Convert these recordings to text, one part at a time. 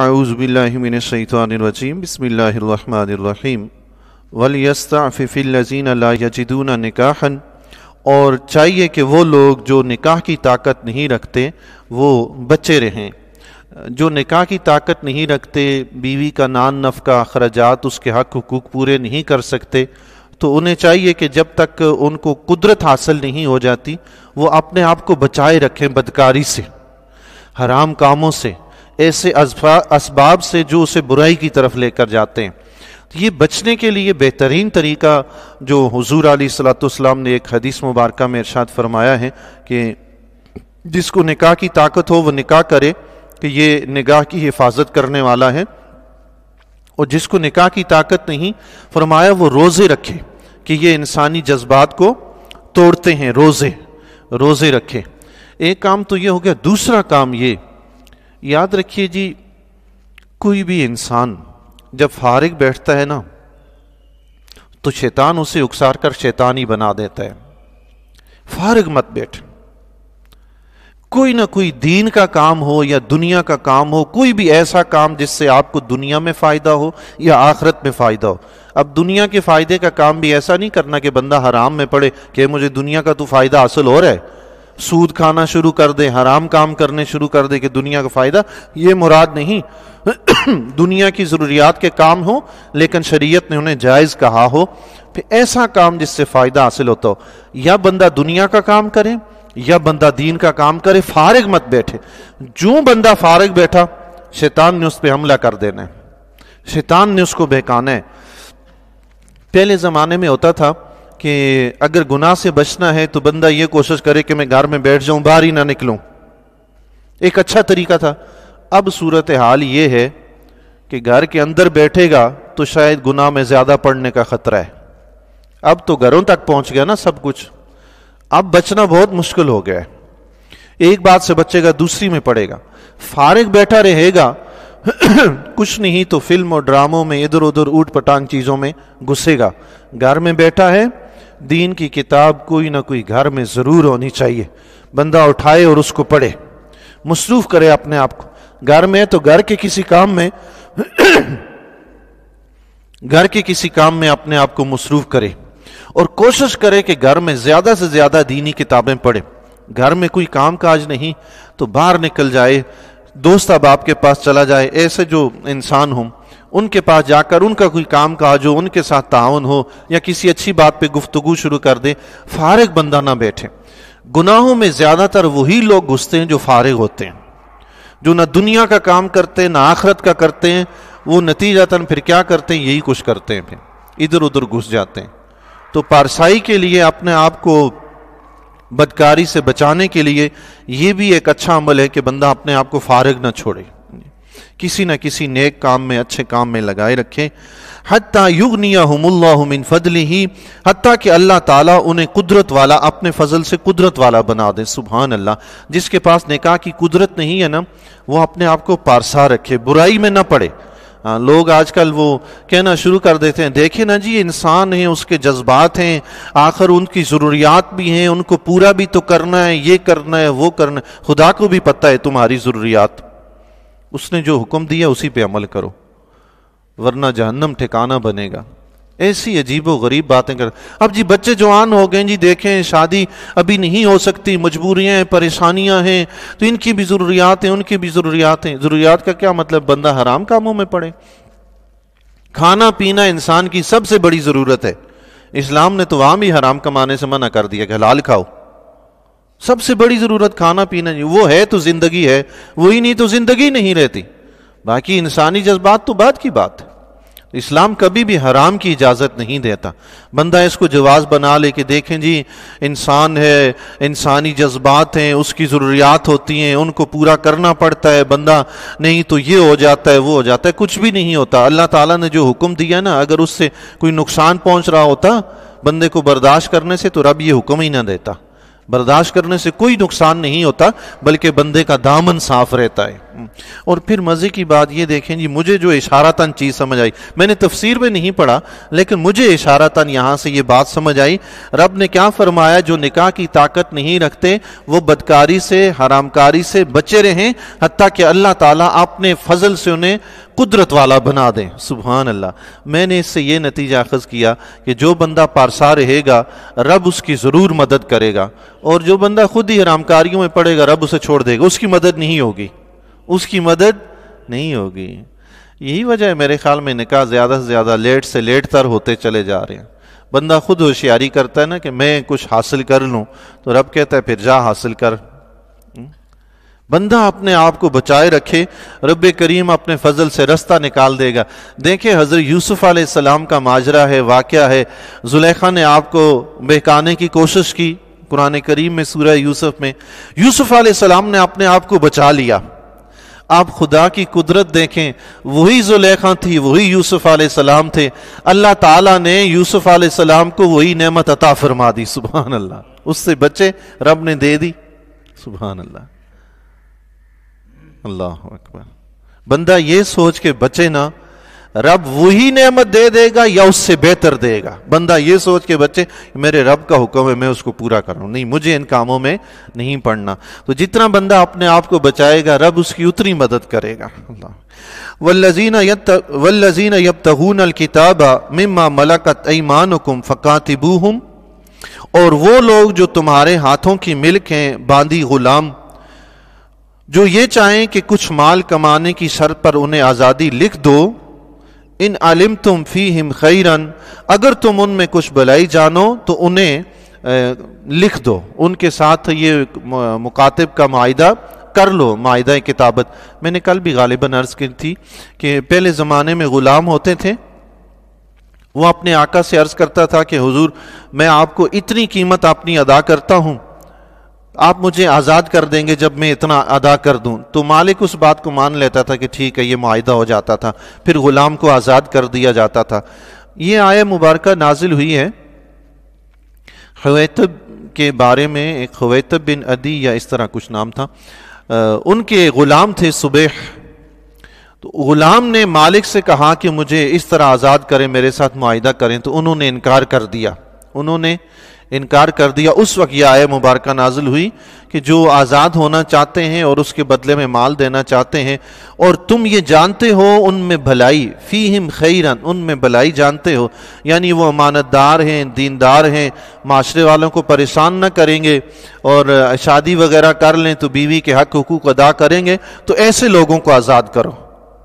आउज़बिल्लिमिनशैतवानरजीम बसमीम वलियस्ताफ़िफ़िल्लिन लाजिदून निकाहन और चाहिए कि वो लोग जो निकाह की ताकत नहीं रखते वो बच्चे रहें जो निकाह की ताकत नहीं रखते बीवी का नान नफ़ का अखराजात उसके हक हकूक पूरे नहीं कर सकते तो उन्हें चाहिए कि जब तक उनको कुदरत हासिल नहीं हो जाती वो अपने आप को बचाए रखें बदकारी से हराम कामों से ऐसे इसबाब से जो उसे बुराई की तरफ लेकर जाते हैं तो ये बचने के लिए बेहतरीन तरीका जो हजूर अली सलाम ने एक हदीस मुबारक में इर्शाद फरमाया है कि जिसको निकाह की ताकत हो वह निकाह करे कि ये निगाह की हिफाजत करने वाला है और जिसको निकाह की ताकत नहीं फरमाया वो रोज़े रखे कि ये इंसानी जज्बात को तोड़ते हैं रोज़े रोज़े रखे एक काम तो ये हो गया दूसरा काम ये याद रखिए जी कोई भी इंसान जब फारिग बैठता है ना तो शैतान उसे उकसार कर शैतान ही बना देता है फारिग मत बैठ कोई ना कोई दीन का काम हो या दुनिया का काम हो कोई भी ऐसा काम जिससे आपको दुनिया में फायदा हो या आखिरत में फायदा हो अब दुनिया के फायदे का काम भी ऐसा नहीं करना कि बंदा हराम में पड़े कि मुझे दुनिया का तो फायदा हासिल हो रहा है सूद खाना शुरू कर दे हराम काम करने शुरू कर दे कि दुनिया का फ़ायदा ये मुराद नहीं दुनिया की ज़रूरियात के काम हो लेकिन शरीयत ने उन्हें जायज़ कहा हो फिर ऐसा काम जिससे फ़ायदा हासिल होता हो तो, या बंदा दुनिया का काम करे या बंदा दीन का काम करे फारग मत बैठे जो बंदा फारग बैठा शैतान ने उस पर हमला कर देना है शैतान ने उसको बहकाना है पहले ज़माने में होता था कि अगर गुनाह से बचना है तो बंदा यह कोशिश करे कि मैं घर में बैठ जाऊं बाहर ही ना निकलूं एक अच्छा तरीका था अब सूरत हाल ये है कि घर के अंदर बैठेगा तो शायद गुनाह में ज़्यादा पड़ने का ख़तरा है अब तो घरों तक पहुंच गया ना सब कुछ अब बचना बहुत मुश्किल हो गया है एक बात से बचेगा दूसरी में पड़ेगा फारिग बैठा रहेगा कुछ नहीं तो फिल्म और ड्रामों में इधर उधर ऊट पटांग चीज़ों में घुसेगा घर में बैठा है दीन की किताब कोई ना कोई घर में ज़रूर होनी चाहिए बंदा उठाए और उसको पढ़े मसरूफ़ करे अपने आप को घर में तो घर के किसी काम में घर के किसी काम में अपने आप को मसरूफ़ करे और कोशिश करे कि घर में ज़्यादा से ज़्यादा दीनी किताबें पढ़े घर में कोई काम काज नहीं तो बाहर निकल जाए दोस्त अब आपके पास चला जाए ऐसे जो इंसान हों उनके पास जाकर उनका कोई काम काज हो उनके साथ ताउन हो या किसी अच्छी बात पे गुफ्तगु शुरू कर दें फारग बंदा ना बैठे गुनाहों में ज़्यादातर वही लोग घुसते हैं जो फारग होते हैं जो ना दुनिया का काम करते हैं ना आखरत का करते हैं वो नतीजतन फिर क्या करते हैं यही कुछ करते हैं फिर इधर उधर घुस जाते हैं तो पारसाई के लिए अपने आप को बदकारी से बचाने के लिए ये भी एक अच्छा अमल है कि बंदा अपने आप को फारग ना छोड़े किसी न किसी नेक काम में अच्छे काम में लगाए रखें हती युगनियामिन फदली ही हती कि अल्लाह ताला उन्हें कुदरत वाला अपने फजल से कुदरत वाला बना दे सुबहान अल्लाह जिसके पास निका की कुदरत नहीं है ना वो अपने आप को पारसा रखे बुराई में ना पड़े आ, हाँ, लोग आजकल वो कहना शुरू कर देते हैं देखे ना जी इंसान हैं उसके जज्बात हैं आखिर उनकी ज़रूरियात भी हैं उनको पूरा भी तो करना है ये करना है वो करना है खुदा को भी पता है तुम्हारी ज़रूरियात उसने जो हुक्म दिया उसी पे अमल करो वरना जहन्नम ठिकाना बनेगा ऐसी अजीब गरीब बातें कर अब जी बच्चे जवान हो गए जी देखें शादी अभी नहीं हो सकती मजबूरियाँ हैं परेशानियाँ हैं तो इनकी भी ज़रूरियात हैं उनकी भी ज़रूरियात हैं ज़रूरियात का क्या मतलब बंदा हराम कामों में पड़े खाना पीना इंसान की सबसे बड़ी ज़रूरत है इस्लाम ने तो आम ही हराम कमाने से मना कर दिया कि हलाल खाओ सबसे बड़ी ज़रूरत खाना पीना नहीं वो है तो ज़िंदगी है वही नहीं तो ज़िंदगी नहीं रहती बाकी इंसानी जज्बात तो बात की बात है इस्लाम कभी भी हराम की इजाज़त नहीं देता बंदा इसको जवाब बना ले कि देखें जी इंसान है इंसानी जज्बात हैं उसकी ज़रूरियात होती हैं उनको पूरा करना पड़ता है बंदा नहीं तो ये हो जाता है वो हो जाता है कुछ भी नहीं होता अल्लाह ताला ने जो हुक्म दिया ना अगर उससे कोई नुकसान पहुंच रहा होता बंदे को बर्दाश्त करने से तो रब ये हुक्म ही ना देता बर्दाश्त करने से कोई नुकसान नहीं होता बल्कि बंदे का दामन साफ रहता है हम्म। और फिर मज़े की बात ये देखें जी मुझे जो इशारातन चीज़ समझ आई मैंने तफसीर में नहीं पढ़ा लेकिन मुझे इशारातन यहां से ये बात समझ आई रब ने क्या फरमाया जो निकाह की ताकत नहीं रखते वो बदकारी से हरामकारी से बचे रहें हती कि अल्लाह ताला अपने फजल से उन्हें कुदरत वाला बना दें सुबहान अल्लाह मैंने इससे ये नतीजा अखज़ किया कि जो बंदा पारसा रहेगा रब उसकी ज़रूर मदद करेगा और जो बंदा खुद ही हरामकारियों में पड़ेगा रब उसे छोड़ देगा उसकी मदद नहीं होगी उसकी मदद नहीं होगी यही वजह है मेरे ख्याल में निकाह ज़्यादा से ज़्यादा लेट से लेट तर होते चले जा रहे हैं बंदा खुद होशियारी करता है ना कि मैं कुछ हासिल कर लूँ तो रब कहता है फिर जा हासिल कर हम्म। बंदा अपने आप को बचाए रखे रब करीम अपने फजल से रास्ता निकाल देगा देखें हज़र यूसुफ आसमाम का माजरा है वाक़ है जुलेखा ने आपको बहकाने की कोशिश की कुरान करीम में सूर्य यूसुफ में यूसुफ आसमाम ने अपने आप को बचा लिया आप खुदा की कुदरत देखें वही जुलेखा थी वही यूसुफ सलाम थे अल्लाह ताला ने यूसुफ सलाम को वही नेमत अता फरमा दी सुबहान अल्लाह उससे बचे रब ने दे दी सुबह अल्लाह अल्लाह अकबर बंदा ये सोच के बचे ना रब वही नेमत दे देगा या उससे बेहतर देगा बंदा ये सोच के बच्चे मेरे रब का हुक्म है मैं उसको पूरा करूं नहीं मुझे इन कामों में नहीं पढ़ना तो जितना बंदा अपने आप को बचाएगा रब उसकी उतनी मदद करेगा वल्लजीन वल्लजीन यब तहून किताबा मिम्मा मलकत ईमान हुकुम फ़कातिबू और वो लोग जो तुम्हारे हाथों की मिल्क हैं बांदी गुलाम जो ये चाहें कि कुछ माल कमाने की शर्त पर उन्हें आज़ादी लिख दो इन आलिम तुम फ़ी हिम खैरन अगर तुम उनमें कुछ भलाई जानो तो उन्हें लिख दो उनके साथ ये मुकातब का माहा कर लो माहा किताबत मैंने कल भी गालिबा अर्ज़ की थी कि पहले ज़माने में ग़ुलाम होते थे वह अपने आका से अर्ज़ करता था कि हुजूर मैं आपको इतनी कीमत अपनी अदा करता हूँ आप मुझे आज़ाद कर देंगे जब मैं इतना अदा कर दूं तो मालिक उस बात को मान लेता था कि ठीक है ये माहा हो जाता था फिर ग़ुलाम को आज़ाद कर दिया जाता था ये आय मुबारक नाजिल हुई है हवैतब के बारे में एक हवैतब बिन अदी या इस तरह कुछ नाम था आ, उनके ग़ुलाम थे सुबह तो ग़ुलाम ने मालिक से कहा कि मुझे इस तरह आज़ाद करें मेरे साथ माहा करें तो उन्होंने इनकार कर दिया उन्होंने इनकार कर दिया उस वक्त यह आय मुबारक नाजिल हुई कि जो आज़ाद होना चाहते हैं और उसके बदले में माल देना चाहते हैं और तुम ये जानते हो उनमें भलाई फ़ी हिम खैरन उनमें भलाई जानते हो यानी वो अमानतदार हैं दीनदार हैं माशरे वालों को परेशान ना करेंगे और शादी वगैरह कर लें तो बीवी के हक हकूक अदा करेंगे तो ऐसे लोगों को आज़ाद करो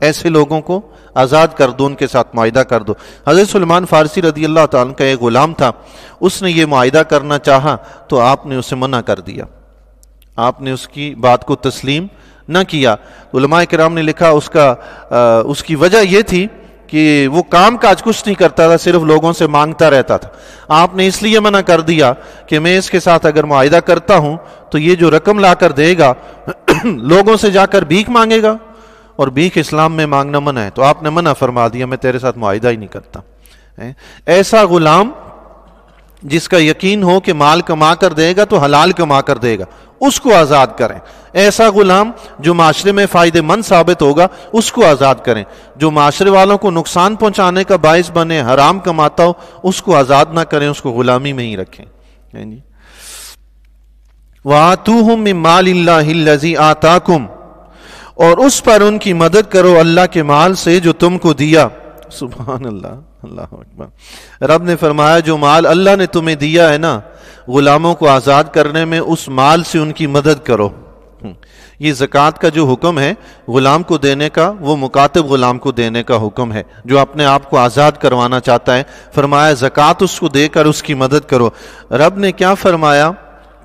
ऐसे लोगों को आज़ाद कर दो उनके साथ माहा कर दो हज़रत सलमान फ़ारसी रदी अल्लाह तन का एक ग़ुलाम था उसने ये माहा करना चाहा तो आपने उसे मना कर दिया आपने उसकी बात को तस्लीम न किया उलमा कराम ने लिखा उसका आ, उसकी वजह यह थी कि वो काम काज कुछ नहीं करता था सिर्फ लोगों से मांगता रहता था आपने इसलिए मना कर दिया कि मैं इसके साथ अगर माहा करता हूँ तो ये जो रकम ला कर देगा लोगों से जाकर भीख मांगेगा और भीख इस्लाम में मांगना मना है तो आपने मना फरमा दिया मैं तेरे साथ मुआदा ही नहीं करता ऐसा गुलाम जिसका यकीन हो कि माल कमा कर देगा तो हलाल कमा कर देगा उसको आज़ाद करें ऐसा गुलाम जो माशरे में फ़ायदेमंद साबित होगा उसको आज़ाद करें जो माशरे वालों को नुकसान पहुंचाने का बायस बने हराम कमाता हो उसको आज़ाद ना करें उसको ग़ुलामी में ही रखें वाह तू हम माल आताकुम और उस पर उनकी मदद करो अल्लाह के माल से जो तुमको दिया सुबह अल्लाह अल्लाह अकबर रब ने फरमाया जो माल अल्लाह ने तुम्हें दिया है ना गुलामों को आज़ाद करने में उस माल से उनकी मदद करो हम्म। ये ज़क़़त का जो हुक्म है ग़ुलाम को देने का वो मुकातब ग़ुलाम को देने का हुक्म है जो अपने आप को आज़ाद करवाना चाहता है फरमाया ज़क़़त उसको देकर उसकी मदद करो रब ने क्या फरमाया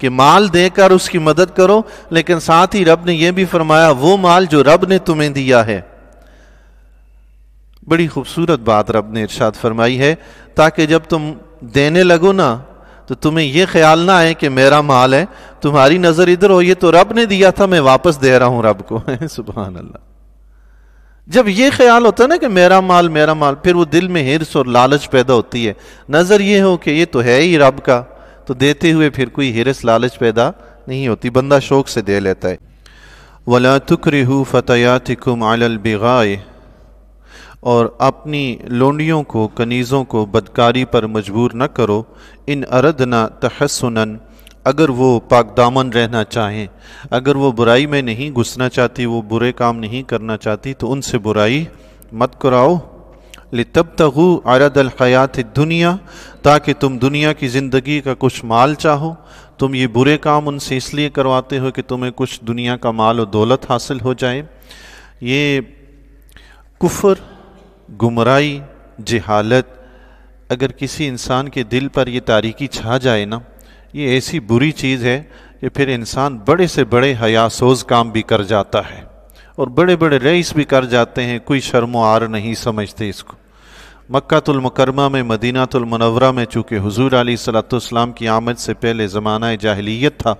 कि माल देकर उसकी मदद करो लेकिन साथ ही रब ने यह भी फरमाया वो माल जो रब ने तुम्हें दिया है बड़ी खूबसूरत बात रब ने इरशाद फरमाई है ताकि जब तुम देने लगो ना तो तुम्हें यह ख्याल ना आए कि मेरा माल है तुम्हारी नज़र इधर हो ये तो रब ने दिया था मैं वापस दे रहा हूं रब को सुबह अल्लाह जब ये ख्याल होता है ना कि मेरा माल मेरा माल फिर वो दिल में हिरस और लालच पैदा होती है नज़र ये हो कि ये तो है ही रब का तो देते हुए फिर कोई हिरस लालच पैदा नहीं होती बंदा शौक से दे लेता है वला तुकरहू फ़तयातिकुम बिगाए और अपनी लोंडियों को कनीज़ों को बदकारी पर मजबूर न करो इन अरदना तहसुनन अगर वो पाकदामन रहना चाहें अगर वो बुराई में नहीं घुसना चाहती वो बुरे काम नहीं करना चाहती तो उनसे बुराई मत कराओ ले तब तगु अरदल हयात दुनिया ताकि तुम दुनिया की ज़िंदगी का कुछ माल चाहो तुम ये बुरे काम उनसे इसलिए करवाते हो कि तुम्हें कुछ दुनिया का माल और दौलत हासिल हो जाए ये कुफर गुमराई जहालत अगर किसी इंसान के दिल पर ये तारीकी छा जाए ना ये ऐसी बुरी चीज़ है कि फिर इंसान बड़े से बड़े हयासोज काम भी कर जाता है और बड़े बड़े रईस भी कर जाते हैं कोई शर्मो आर नहीं समझते इसको मक्तुलमकरमा में मदीनातुलमनवरा में चूँकि हजूर अली सलाम की आमद से पहले ज़माना जाहलीत था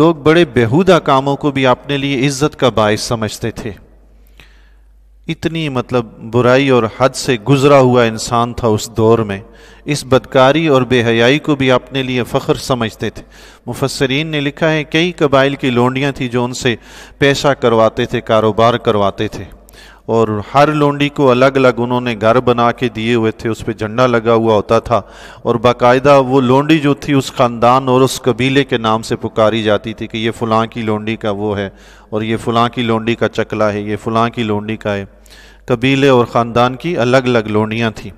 लोग बड़े बेहुदा कामों को भी अपने लिए इज़्ज़त का बायस समझते थे इतनी मतलब बुराई और हद से गुज़रा हुआ इंसान था उस दौर में इस बदकारी और बेहयाई को भी अपने लिए फ़ख्र समझते थे मुफसरीन ने लिखा है कई कबाइल की लोंडियाँ थी जो उनसे पैसा करवाते थे कारोबार करवाते थे और हर लोंडी को अलग अलग उन्होंने घर बना के दिए हुए थे उस पर झंडा लगा हुआ होता था और बाकायदा वो लोंडी जो थी उस ख़ानदान और उस कबीले के नाम से पुकारी जाती थी कि ये फ़लाँ की लोंडी का वो है और ये फ़लाँ की लोंडी का चकला है ये फ़लाँ की लोंडी का है कबीले और ख़ानदान की अलग अलग लोंडियाँ थीं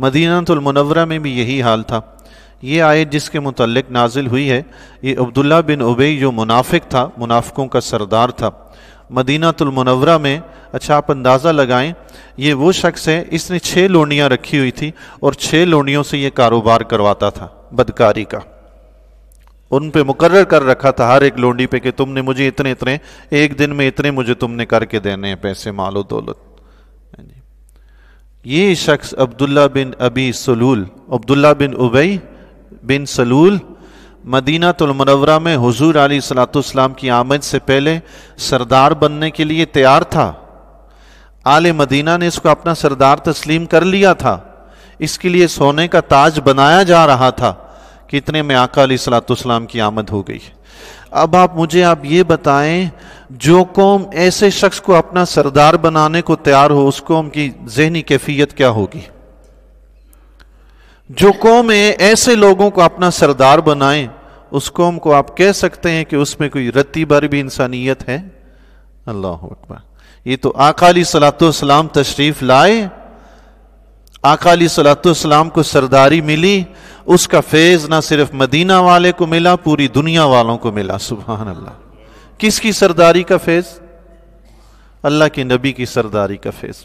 मदीनातुलमनवरा में भी यही हाल था ये आयत जिसके मतलब नाजिल हुई है ये अब्दुल्ला बिन उबई जो मुनाफिक था मुनाफिकों का सरदार था मदीनातुलमनवरा में अच्छा आप अंदाज़ा लगाएं ये वो शख्स है इसने छः लोनियाँ रखी हुई थी और छः लोनियों से ये कारोबार करवाता था बदकारी का उन पे मुकर्र कर रखा था हर एक लोंडी पे कि तुमने मुझे इतने इतने एक दिन में इतने मुझे तुमने करके देने हैं पैसे मालो दौलत हाँ ये शख्स Abdullah bin Abi Salul Abdullah bin Ubai bin Salul Madina तुलमरवरा में हुजूर अली सलातुस्लाम की आमद से पहले सरदार बनने के लिए तैयार था आल मदीना ने इसको अपना सरदार तस्लीम कर लिया था इसके लिए सोने का ताज बनाया जा रहा था कि इतने में आका अली सलातुस्लाम की आमद हो गई अब आप मुझे आप ये बताएं जो कौम ऐसे शख्स को अपना सरदार बनाने को तैयार हो उस कौम की जहनी कैफियत क्या होगी जो कौम ऐसे लोगों को अपना सरदार बनाए उस कौम को आप कह सकते हैं कि उसमें कोई रत्ती भर भी इंसानियत है अल्लाह अकबर ये तो आकाली सलातम तशरीफ लाए आकाली सलातम को सरदारी मिली उसका फैज ना सिर्फ मदीना वाले को मिला पूरी दुनिया वालों को मिला सुबह अल्लाह किसकी सरदारी का फैज अल्लाह के नबी की सरदारी का फैज़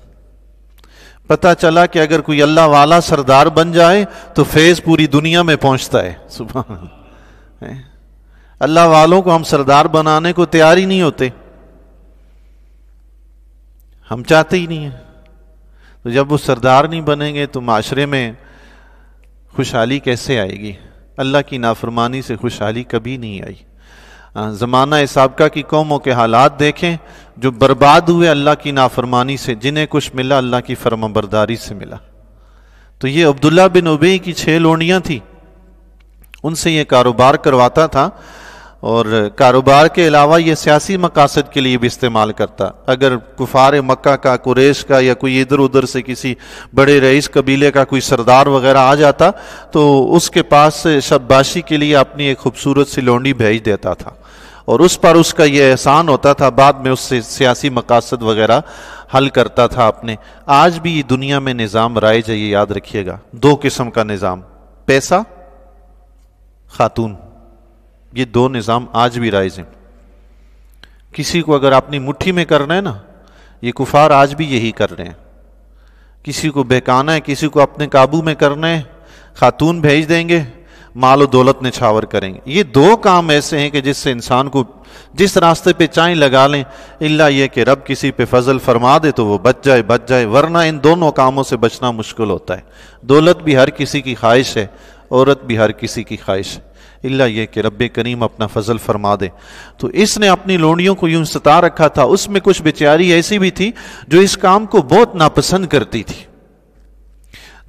पता चला कि अगर कोई अल्लाह वाला सरदार बन जाए तो फैज़ पूरी दुनिया में पहुंचता है सुबह अल्लाह वालों को हम सरदार बनाने को तैयार ही नहीं होते हम चाहते ही नहीं है तो जब वो सरदार नहीं बनेंगे तो माशरे में खुशहाली कैसे आएगी अल्लाह की नाफरमानी से खुशहाली कभी नहीं आई हाँ, ज़माना सबका की कौमों के हालात देखें जो बर्बाद हुए अल्लाह की नाफरमानी से जिन्हें कुछ मिला अल्लाह की फर्माबरदारी से मिला तो ये अब्दुल्ला बिन उबे की छः लोनियाँ थी उनसे ये कारोबार करवाता था और कारोबार के अलावा ये सियासी मकासद के लिए भी इस्तेमाल करता अगर कुफार मक्का का कुरेश का या कोई इधर उधर से किसी बड़े रईस कबीले का कोई सरदार वगैरह आ जाता तो उसके पास शब्बाशी के लिए अपनी एक खूबसूरत सी लोंडी भेज देता था और उस पर उसका यह एहसान होता था बाद में उससे सियासी मकासद वगैरह हल करता था अपने आज भी ये दुनिया में निज़ाम राइज है ये याद रखिएगा दो किस्म का निज़ाम पैसा खातून ये दो निज़ाम आज भी राइज हैं किसी को अगर अपनी मुट्ठी में करना है ना ये कुफार आज भी यही कर रहे हैं किसी को बहकाना है किसी को अपने काबू में करना है खातून भेज देंगे माल दौलत निछावर करेंगे ये दो काम ऐसे हैं कि जिससे इंसान को जिस रास्ते पे चाय लगा लें इल्ला ये कि रब किसी पे फजल फरमा दे तो वो बच जाए बच जाए वरना इन दोनों कामों से बचना मुश्किल होता है दौलत भी हर किसी की ख्वाहिश है औरत भी हर किसी की ख्वाहिश है इल्ला ये कि रब करीम अपना फजल फरमा दे तो इसने अपनी लोडियों को यूं सता रखा था उसमें कुछ बेचारी ऐसी भी थी जो इस काम को बहुत नापसंद करती थी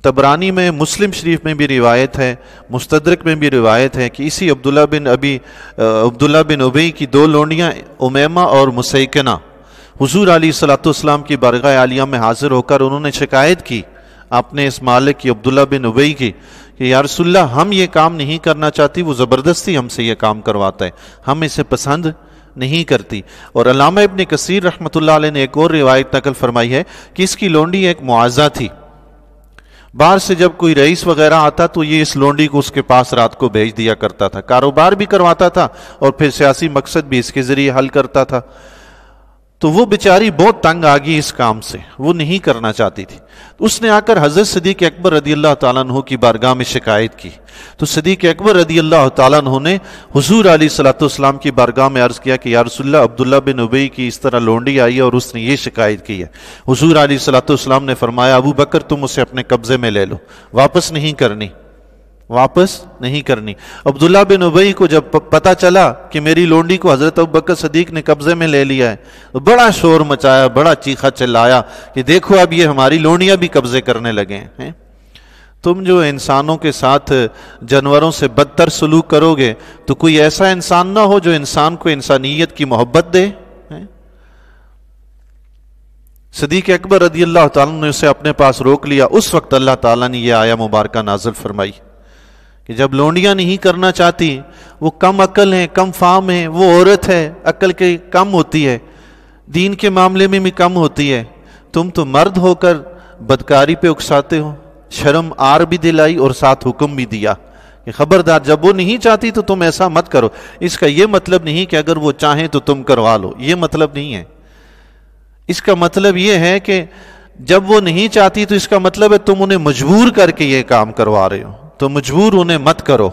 तबरानी में मुस्लिम शरीफ में भी रिवायत है मुस्तदरक में भी रिवायत है कि इसी अब्दुल्ला बिन अभी अब्दुल्ला बिन उबई की दो लोंडियाँ उमैमा और मुसैकना हुजूर अली सलातम की बारगाह आलिया में हाजिर होकर उन्होंने शिकायत की अपने इस मालिक की अब्दुल्ला बिन उबई की कि यारसुल्ला हम ये काम नहीं करना चाहती वो ज़बरदस्ती हमसे ये काम करवाता है हम इसे पसंद नहीं करती और अलामा इबन कसीर रहमत ने एक और रिवायत नकल फरमाई है कि इसकी लोंडी एक मुआजा थी बाहर से जब कोई रईस वगैरह आता तो ये इस लोंडी को उसके पास रात को भेज दिया करता था कारोबार भी करवाता था और फिर सियासी मकसद भी इसके ज़रिए हल करता था तो वो बेचारी बहुत तंग आ गई इस काम से वो नहीं करना चाहती थी तो उसने आकर हज़रत सदीक अकबर रदी अल्लाह तु की बारगाह में शिकायत की तो सदीक अकबर रदी अल्लाह तु ने हजूर अली सलाम की बारगाह में अर्ज़ किया कि यारसोल्ला अब्दुल्ला बिन उबई की इस तरह लोंडी आई है और उसने ये शिकायत की है हजूर अली सलाम ने फरमाया अबू बकर तुम उसे अपने कब्ज़े में ले लो वापस नहीं करनी वापस नहीं करनी अब्दुल्ला बिन उबई को जब पता चला कि मेरी लोंडी को हज़रत अबकर सदीक ने कब्ज़े में ले लिया है तो बड़ा शोर मचाया बड़ा चीखा चिल्लाया कि देखो अब ये हमारी लोंडियाँ भी कब्ज़े करने लगे हैं तुम जो इंसानों के साथ जानवरों से बदतर सलूक करोगे तो कोई ऐसा इंसान ना हो जो इंसान को इंसानियत की मोहब्बत दे सदीक अकबर रदी अल्लाह ने उसे अपने पास रोक लिया उस वक्त अल्लाह ताला ने यह आया मुबारक नाजल फरमाई कि जब लौंडियाँ नहीं करना चाहती वो कम अकल है कम फाम है वो औरत है अकल के कम होती है दीन के मामले में भी कम होती है तुम तो मर्द होकर बदकारी पे उकसाते हो शर्म आर भी दिलाई और साथ हुक्म भी दिया कि खबरदार जब वो नहीं चाहती तो तुम ऐसा मत करो इसका ये मतलब नहीं कि अगर वो चाहें तो तुम करवा लो ये मतलब नहीं है इसका मतलब ये है कि जब वो नहीं चाहती तो इसका मतलब है तुम उन्हें मजबूर करके ये काम करवा रहे हो तो मजबूर उन्हें मत करो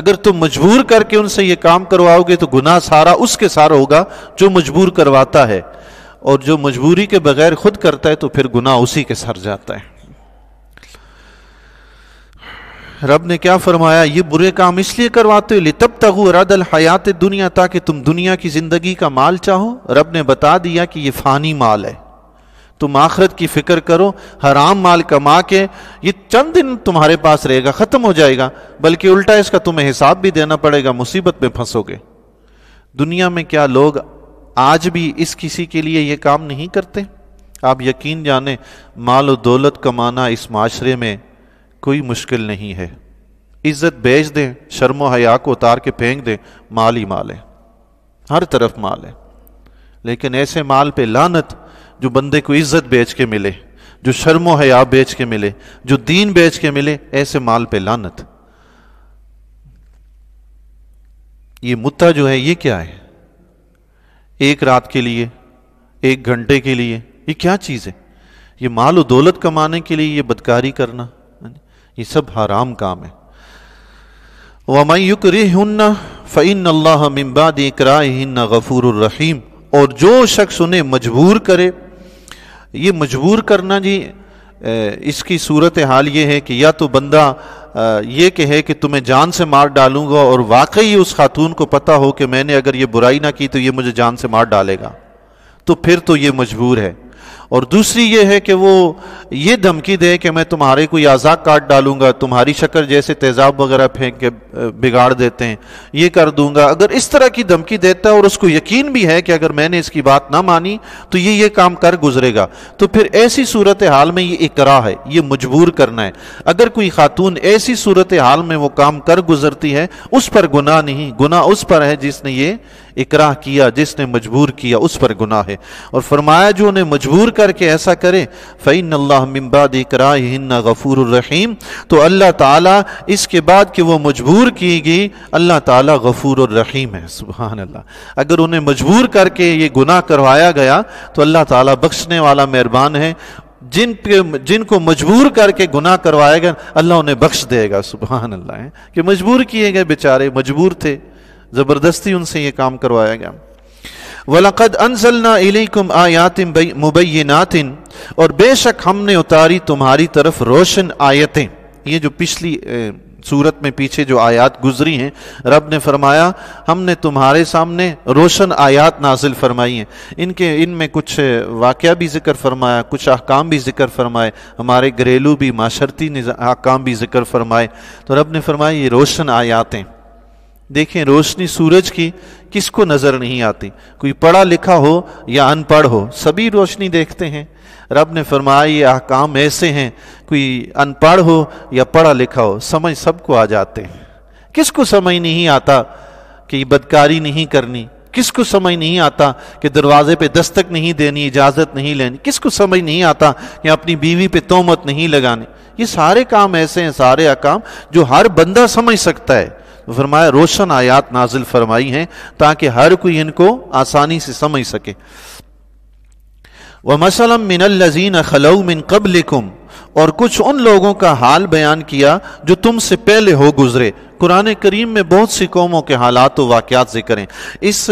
अगर तुम मजबूर करके उनसे ये काम करवाओगे तो गुनाह सारा उसके सारा होगा जो मजबूर करवाता है और जो मजबूरी के बगैर खुद करता है तो फिर गुनाह उसी के सर जाता है रब ने क्या फरमाया ये बुरे काम इसलिए करवाते हो तब तगु रदल हयात दुनिया ताकि तुम दुनिया की जिंदगी का माल चाहो रब ने बता दिया कि ये फानी माल है तुम आखरत की फिक्र करो हराम माल कमा के ये चंद दिन तुम्हारे पास रहेगा ख़त्म हो जाएगा बल्कि उल्टा इसका तुम्हें हिसाब भी देना पड़ेगा मुसीबत में फंसोगे दुनिया में क्या लोग आज भी इस किसी के लिए ये काम नहीं करते आप यकीन जाने माल और दौलत कमाना इस माशरे में कोई मुश्किल नहीं है इज्जत बेच दें शर्मो हया को उतार के फेंक दें माल ही माल है हर तरफ माल है लेकिन ऐसे माल पे लानत जो बंदे को इज्जत बेच के मिले जो है आप बेच के मिले जो दीन बेच के मिले ऐसे माल पे लानत ये मुद्दा जो है ये क्या है एक रात के लिए एक घंटे के लिए ये क्या चीज़ है ये माल और दौलत कमाने के लिए ये बदकारी करना ये सब हराम काम है वमई युक्री हन्ना फ़ैन अल्लाह मिम्बाद इकरा गफूर रहीम और जो शख्स उन्हें मजबूर करे ये मजबूर करना जी इसकी सूरत हाल ये है कि या तो बंदा ये कहे कि तुम्हें जान से मार डालूंगा और वाकई उस खातून को पता हो कि मैंने अगर ये बुराई ना की तो ये मुझे जान से मार डालेगा तो फिर तो ये मजबूर है और दूसरी ये है कि वो ये धमकी दे कि मैं तुम्हारे कोई आज़ा काट डालूंगा तुम्हारी शक्ल जैसे तेज़ाब वगैरह फेंक के बिगाड़ देते हैं ये कर दूंगा अगर इस तरह की धमकी देता है और उसको यकीन भी है कि अगर मैंने इसकी बात ना मानी तो ये ये काम कर गुजरेगा तो फिर ऐसी सूरत हाल में ये इकरा है ये मजबूर करना है अगर कोई खातून ऐसी सूरत हाल में वो काम कर गुजरती है उस पर गुनाह नहीं गुनाह उस पर है जिसने ये इकरा किया जिसने मजबूर किया उस पर गुनाह है और फरमाया जो उन्हें मजबूर करके ऐसा करें फ़ैन अल्लाह मबाद कराहिन गफ़ूर रहीम तो अल्लाह ताला इसके बाद कि वो मजबूर की गई अल्लाह ताला गफ़ूर रहीम है सुबहान अल्लाह अगर उन्हें मजबूर करके ये गुनाह करवाया गया तो अल्लाह ताला बख्शने वाला मेहरबान है जिन पे जिनको मजबूर करके गुनाह करवाएगा अल्लाह उन्हें बख्श देगा सुबहान अल्लाह कि मजबूर किए गए बेचारे मजबूर थे ज़बरदस्ती उनसे ये काम करवाया गया वलक़द अनजलना इलैकुम आयातिम मुबैनातिन और बेशक हमने उतारी तुम्हारी तरफ रोशन आयतें ये जो पिछली सूरत में पीछे जो आयात गुजरी हैं रब ने फरमाया हमने तुम्हारे सामने रोशन आयात नाजिल फरमाई हैं इनके इनमें कुछ वाक़ भी जिक्र फरमाया कुछ अहकाम भी जिक्र फरमाए हमारे घरेलू भी माशरती अहकाम भी जिक्र फरमाए तो रब ने फरमाया ये रोशन आयातें देखें रोशनी सूरज की किसको नज़र नहीं आती कोई पढ़ा लिखा हो या अनपढ़ हो सभी रोशनी देखते हैं रब ने फरमाया ये अहकाम ऐसे हैं कोई अनपढ़ हो या पढ़ा लिखा हो समझ सबको आ जाते हैं किसको समझ नहीं आता कि बदकारी नहीं करनी किसको समझ नहीं आता कि दरवाजे पे दस्तक नहीं देनी इजाज़त नहीं लेनी किसको समझ नहीं आता कि अपनी बीवी पे तोहमत नहीं लगानी ये सारे काम ऐसे हैं सारे अकाम जो हर बंदा समझ सकता है फरमाया रोशन आयात नाजिल फरमाई हैं ताकि हर कोई इनको आसानी से समझ सके व मसलम मिनल लजीन खलऊ मिन कबलिकुम और कुछ उन लोगों का हाल बयान किया जो तुमसे पहले हो गुजरे कुरान करीम में बहुत सी कौमों के हालात व वाक़ात जिक्र हैं इस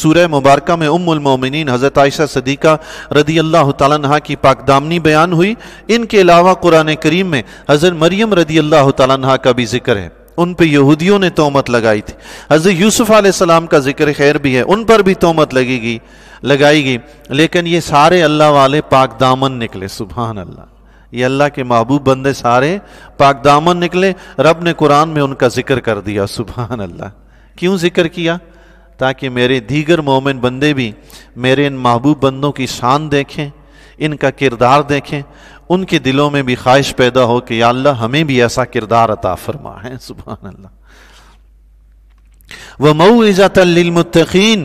सूर्य मुबारक में उम्मिन हज़रत आयशा सदीक़ा रदी अल्लाह तह की पाकदामनी बयान हुई इनके अलावा कुरान करीम में हज़रत मरियम रदी अल्लाह तह का भी जिक्र है उन पर यहूदियों ने तोहमत लगाई थी हज़रत यूसुफ़ आसमाम का जिक्र खैर भी है उन पर भी तोहमत लगेगी लगाई गई लेकिन ये सारे अल्लाह वाले पाक दामन निकले सुबहान अल्लाह ये अल्लाह के महबूब बंदे सारे पाक दामन निकले रब ने कुरान में उनका जिक्र कर दिया सुबहान अल्लाह क्यों जिक्र किया ताकि मेरे दीगर मोमिन बंदे भी मेरे इन महबूब बंदों की शान देखें इनका किरदार देखें उनके दिलों में भी ख्वाहिश पैदा हो कि अल्लाह हमें भी ऐसा किरदार अता फरमा है सुबह अल्लाह वह मऊ इजातमतकीन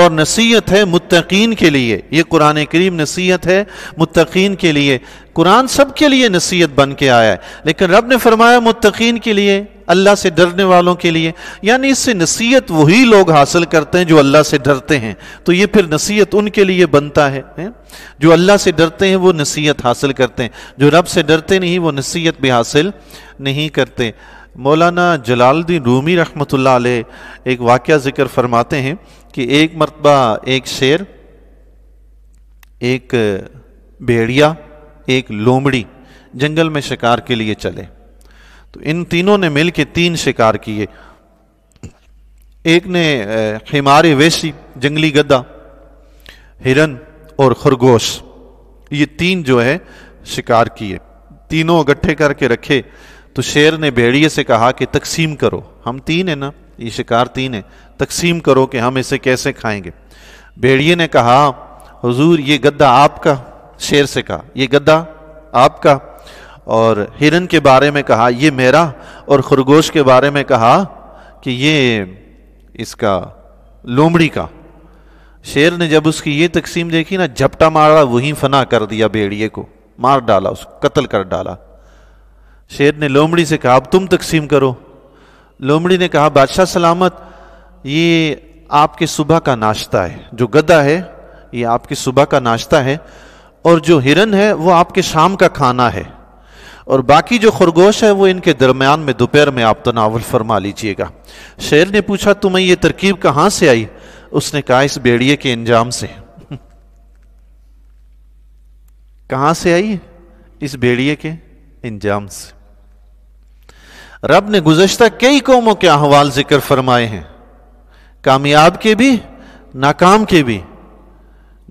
और नसीहत है मुतकीन के लिए ये कुरान करीम नसीहत है मुतकीन के लिए कुरान सब के लिए नसीहत बन के आया है लेकिन रब ने फरमाया मुतकीन के लिए अल्लाह से डरने वालों के लिए यानी इससे नसीहत वही लोग हासिल करते हैं जो अल्लाह से डरते हैं तो ये फिर नसीहत उनके लिए बनता है, है? जो अल्लाह से डरते हैं वो नसीहत हासिल करते हैं जो रब से डरते नहीं वो नसीहत भी हासिल नहीं करते मौलाना जलालुद्दीन रूमी रहमत एक वाक़ ज़िक्र फरमाते हैं कि एक मरतबा एक शेर एक भेड़िया एक लोमड़ी जंगल में शिकार के लिए चले तो इन तीनों ने मिल के तीन शिकार किए एक ने हिमार वेशी जंगली गद्दा हिरन और खरगोश ये तीन जो है शिकार किए तीनों इकट्ठे करके रखे तो शेर ने भेड़िए से कहा कि तकसीम करो हम तीन है ना ये शिकार तीन है तकसीम करो कि हम इसे कैसे खाएंगे भेड़िए ने कहा हुजूर ये गद्दा आपका शेर से कहा ये गद्दा आपका और हिरन के बारे में कहा ये मेरा और खरगोश के बारे में कहा कि ये इसका लोमड़ी का शेर ने जब उसकी ये तकसीम देखी ना झपटा मारा वहीं फना कर दिया भेड़िए को मार डाला उसको कत्ल कर डाला शेर ने लोमड़ी से कहा अब तुम तकसीम करो लोमड़ी ने कहा बादशाह सलामत ये आपके सुबह का नाश्ता है जो गदा है ये आपके सुबह का नाश्ता है और जो हिरन है वो आपके शाम का खाना है और बाकी जो खरगोश है वो इनके दरमियान में दोपहर में आप तनावल तो फरमा लीजिएगा शेर ने पूछा तुम्हें ये तरकीब कहाँ से आई उसने कहा इस बेड़िए के इंजाम से कहाँ से आई इस बेड़िए के इंजाम से रब ने गुजशत कई कौमों के अहवाल जिक्र फरमाए हैं कामयाब के भी नाकाम के भी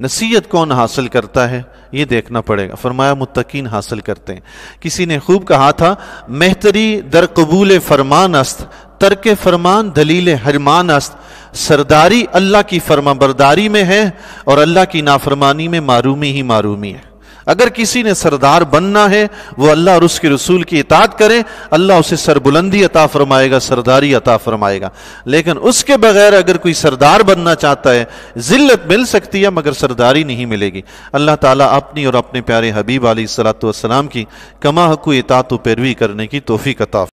नसीहत कौन हासिल करता है ये देखना पड़ेगा फरमाया मुतकीन हासिल करते हैं किसी ने खूब कहा था मेहतरी दर कबूल फरमान अस्त तर्क फरमान दलील हरमान अस्त सरदारी अल्लाह की फरमा बरदारी में है और अल्लाह की नाफरमानी में मारूमी ही मारूमी है अगर किसी ने सरदार बनना है वो अल्लाह और उसके रसूल की इतात करे अल्लाह उसे सरबुलंदी अता फरमाएगा सरदारी अता फरमाएगा लेकिन उसके बगैर अगर कोई सरदार बनना चाहता है जिल्लत मिल सकती है मगर सरदारी नहीं मिलेगी अल्लाह ताला अपनी और अपने प्यारे हबीब आलतम की कमा हकू इतात पैरवी करने की तोहफ़ी कता